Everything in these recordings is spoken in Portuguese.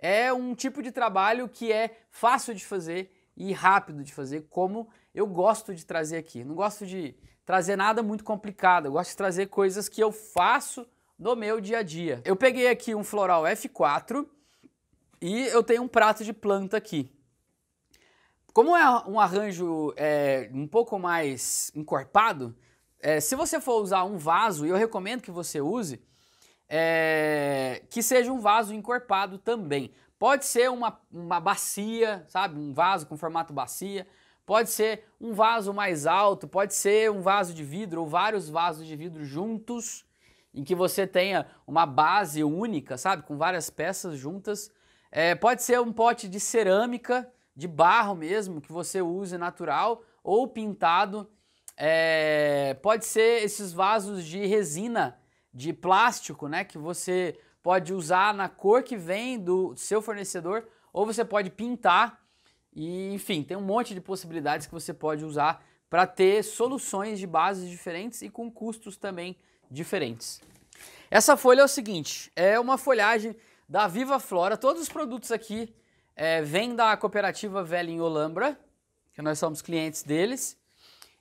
é um tipo de trabalho que é fácil de fazer e rápido de fazer, como eu gosto de trazer aqui. Não gosto de trazer nada muito complicado, eu gosto de trazer coisas que eu faço no meu dia a dia. Eu peguei aqui um floral F4 e eu tenho um prato de planta aqui. Como é um arranjo é, um pouco mais encorpado, é, se você for usar um vaso, e eu recomendo que você use, é, que seja um vaso encorpado também. Pode ser uma, uma bacia, sabe? Um vaso com formato bacia. Pode ser um vaso mais alto, pode ser um vaso de vidro ou vários vasos de vidro juntos, em que você tenha uma base única, sabe? Com várias peças juntas. É, pode ser um pote de cerâmica, de barro mesmo, que você use natural ou pintado. É, pode ser esses vasos de resina de plástico, né, que você pode usar na cor que vem do seu fornecedor, ou você pode pintar, e enfim, tem um monte de possibilidades que você pode usar para ter soluções de bases diferentes e com custos também diferentes. Essa folha é o seguinte, é uma folhagem da Viva Flora, todos os produtos aqui é, vêm da cooperativa Velha em Olambra, que nós somos clientes deles,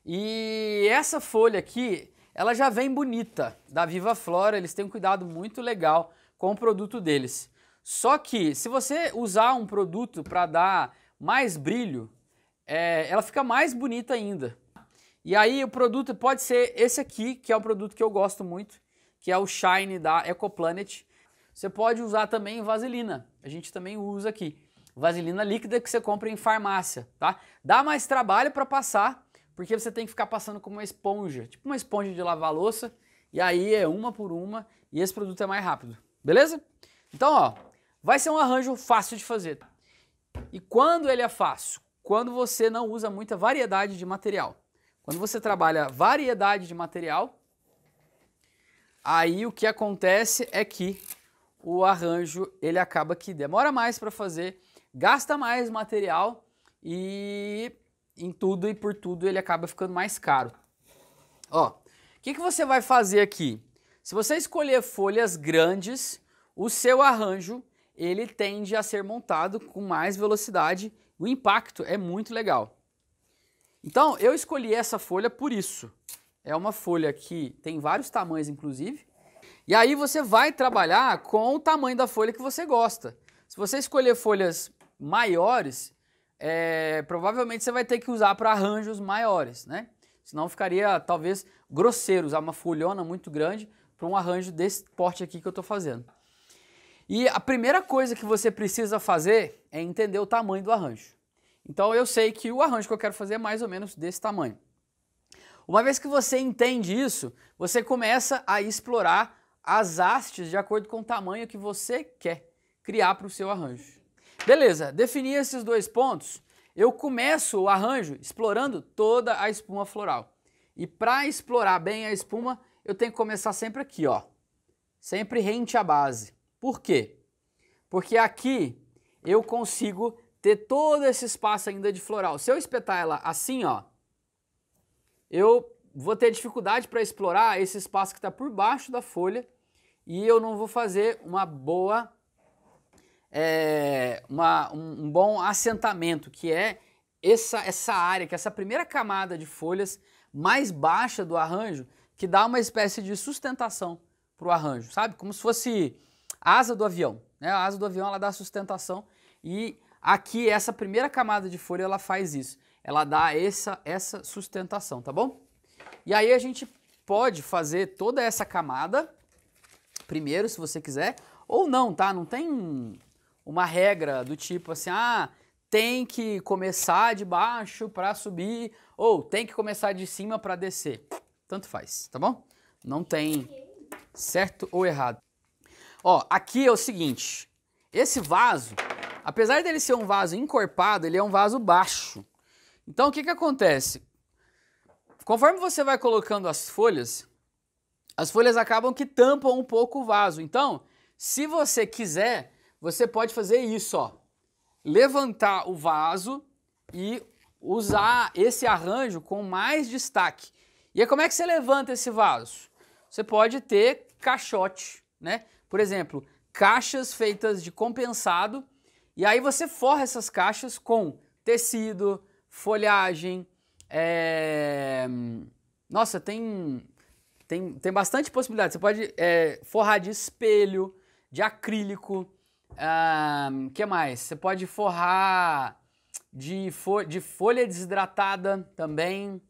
e essa folha aqui ela já vem bonita da Viva Flora, eles têm um cuidado muito legal com o produto deles. Só que se você usar um produto para dar mais brilho, é, ela fica mais bonita ainda. E aí o produto pode ser esse aqui, que é um produto que eu gosto muito, que é o Shine da Ecoplanet. Você pode usar também vaselina, a gente também usa aqui. Vaselina líquida que você compra em farmácia, tá? Dá mais trabalho para passar, porque você tem que ficar passando como uma esponja, tipo uma esponja de lavar louça, e aí é uma por uma, e esse produto é mais rápido, beleza? Então, ó, vai ser um arranjo fácil de fazer. E quando ele é fácil? Quando você não usa muita variedade de material. Quando você trabalha variedade de material, aí o que acontece é que o arranjo ele acaba que demora mais para fazer, gasta mais material e em tudo e por tudo ele acaba ficando mais caro. Ó, o que, que você vai fazer aqui? Se você escolher folhas grandes, o seu arranjo ele tende a ser montado com mais velocidade. O impacto é muito legal. Então, eu escolhi essa folha por isso. É uma folha que tem vários tamanhos, inclusive. E aí você vai trabalhar com o tamanho da folha que você gosta. Se você escolher folhas maiores, é, provavelmente você vai ter que usar para arranjos maiores, né? Senão ficaria talvez grosseiro usar uma folhona muito grande para um arranjo desse porte aqui que eu estou fazendo. E a primeira coisa que você precisa fazer é entender o tamanho do arranjo. Então eu sei que o arranjo que eu quero fazer é mais ou menos desse tamanho. Uma vez que você entende isso, você começa a explorar as hastes de acordo com o tamanho que você quer criar para o seu arranjo. Beleza, defini esses dois pontos, eu começo o arranjo explorando toda a espuma floral. E para explorar bem a espuma, eu tenho que começar sempre aqui, ó. Sempre rente à base. Por quê? Porque aqui eu consigo ter todo esse espaço ainda de floral. Se eu espetar ela assim, ó, eu vou ter dificuldade para explorar esse espaço que está por baixo da folha e eu não vou fazer uma boa é, uma, um, um bom assentamento, que é essa, essa área, que é essa primeira camada de folhas mais baixa do arranjo, que dá uma espécie de sustentação para o arranjo, sabe? Como se fosse a asa do avião. Né? A asa do avião ela dá sustentação e aqui essa primeira camada de folha ela faz isso. Ela dá essa, essa sustentação, tá bom? E aí a gente pode fazer toda essa camada primeiro, se você quiser, ou não, tá? Não tem uma regra do tipo assim, ah, tem que começar de baixo para subir ou tem que começar de cima para descer. Tanto faz, tá bom? Não tem certo ou errado. Ó, aqui é o seguinte, esse vaso, apesar dele ser um vaso encorpado, ele é um vaso baixo. Então o que que acontece? Conforme você vai colocando as folhas, as folhas acabam que tampam um pouco o vaso. Então, se você quiser, você pode fazer isso, ó. Levantar o vaso e usar esse arranjo com mais destaque. E aí, como é que você levanta esse vaso? Você pode ter caixote, né? Por exemplo, caixas feitas de compensado, e aí você forra essas caixas com tecido, folhagem, é... nossa, tem, tem, tem bastante possibilidade. Você pode é, forrar de espelho, de acrílico, o um, que mais? Você pode forrar de, fo de folha desidratada também.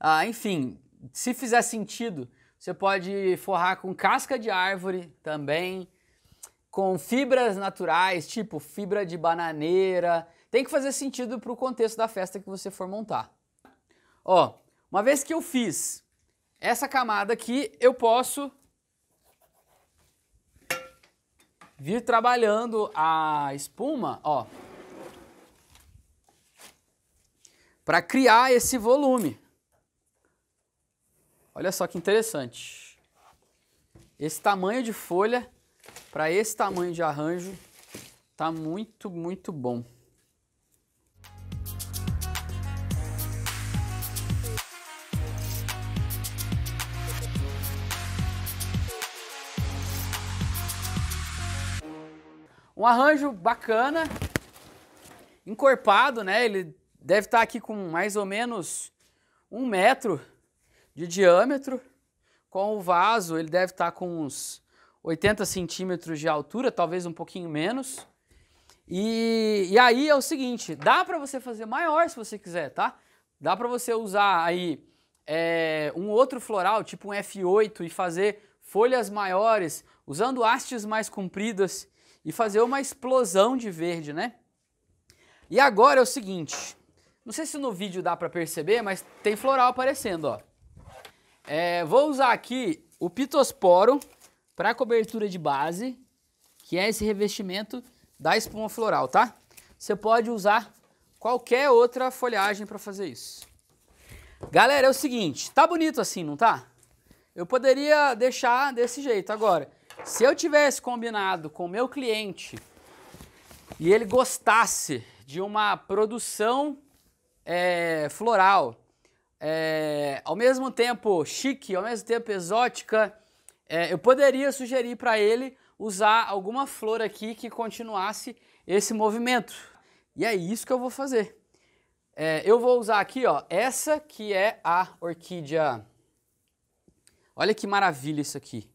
Ah, enfim, se fizer sentido, você pode forrar com casca de árvore também, com fibras naturais, tipo fibra de bananeira. Tem que fazer sentido para o contexto da festa que você for montar. Ó, uma vez que eu fiz essa camada aqui, eu posso vir trabalhando a espuma, ó, para criar esse volume. Olha só que interessante. Esse tamanho de folha para esse tamanho de arranjo tá muito, muito bom. Um arranjo bacana, encorpado, né? Ele deve estar aqui com mais ou menos um metro de diâmetro. Com o vaso, ele deve estar com uns 80 centímetros de altura, talvez um pouquinho menos. E, e aí é o seguinte, dá para você fazer maior se você quiser, tá? Dá para você usar aí é, um outro floral, tipo um F8, e fazer folhas maiores, usando hastes mais compridas e fazer uma explosão de verde, né? E agora é o seguinte, não sei se no vídeo dá para perceber, mas tem floral aparecendo, ó. É, vou usar aqui o pitosporo para cobertura de base, que é esse revestimento da espuma floral, tá? Você pode usar qualquer outra folhagem para fazer isso. Galera, é o seguinte, tá bonito assim, não tá? Eu poderia deixar desse jeito agora. Se eu tivesse combinado com meu cliente e ele gostasse de uma produção é, floral, é, ao mesmo tempo chique, ao mesmo tempo exótica, é, eu poderia sugerir para ele usar alguma flor aqui que continuasse esse movimento. E é isso que eu vou fazer. É, eu vou usar aqui, ó, essa que é a orquídea. Olha que maravilha isso aqui.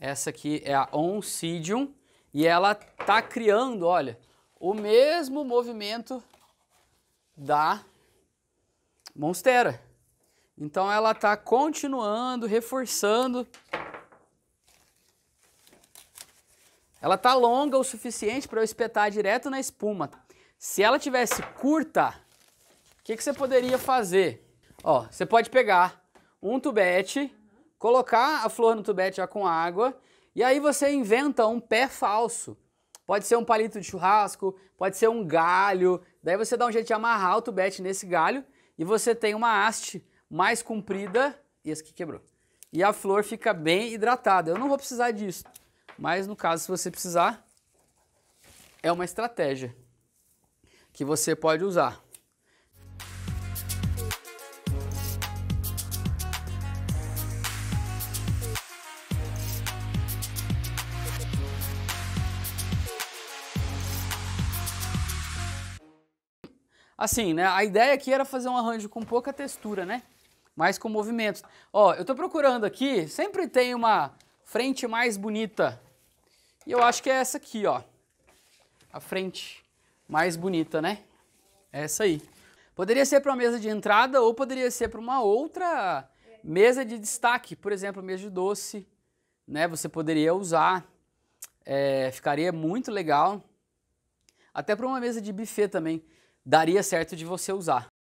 Essa aqui é a Oncidium e ela tá criando, olha, o mesmo movimento da Monstera. Então ela tá continuando, reforçando. Ela tá longa o suficiente para eu espetar direto na espuma. Se ela tivesse curta, o que, que você poderia fazer? Ó, você pode pegar um tubete colocar a flor no tubete já com água e aí você inventa um pé falso. Pode ser um palito de churrasco, pode ser um galho. Daí você dá um jeito de amarrar o tubete nesse galho e você tem uma haste mais comprida. E esse aqui quebrou. E a flor fica bem hidratada. Eu não vou precisar disso, mas no caso, se você precisar, é uma estratégia que você pode usar. Assim, né? A ideia aqui era fazer um arranjo com pouca textura, né? Mas com movimento. Ó, eu tô procurando aqui, sempre tem uma frente mais bonita. E eu acho que é essa aqui, ó. A frente mais bonita, né? É essa aí. Poderia ser para uma mesa de entrada ou poderia ser para uma outra mesa de destaque, por exemplo, mesa de doce, né? Você poderia usar, é, ficaria muito legal. Até para uma mesa de buffet também daria certo de você usar.